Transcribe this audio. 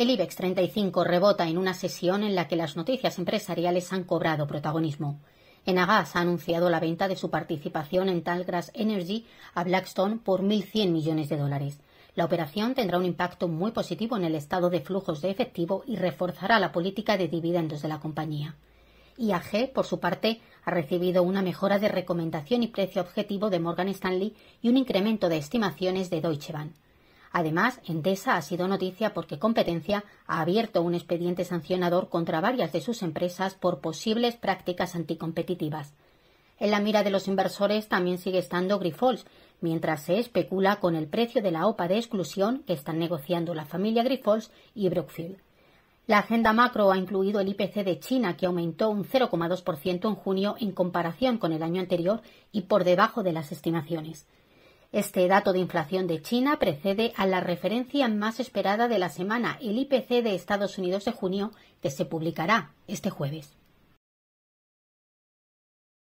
El IBEX 35 rebota en una sesión en la que las noticias empresariales han cobrado protagonismo. Enagas ha anunciado la venta de su participación en Talgrass Energy a Blackstone por 1.100 millones de dólares. La operación tendrá un impacto muy positivo en el estado de flujos de efectivo y reforzará la política de dividendos de la compañía. IAG, por su parte, ha recibido una mejora de recomendación y precio objetivo de Morgan Stanley y un incremento de estimaciones de Deutsche Bank. Además, Endesa ha sido noticia porque Competencia ha abierto un expediente sancionador contra varias de sus empresas por posibles prácticas anticompetitivas. En la mira de los inversores también sigue estando Grifols, mientras se especula con el precio de la OPA de exclusión que están negociando la familia Grifols y Brookfield. La agenda macro ha incluido el IPC de China, que aumentó un 0,2% en junio en comparación con el año anterior y por debajo de las estimaciones. Este dato de inflación de China precede a la referencia más esperada de la semana, el IPC de Estados Unidos de junio, que se publicará este jueves.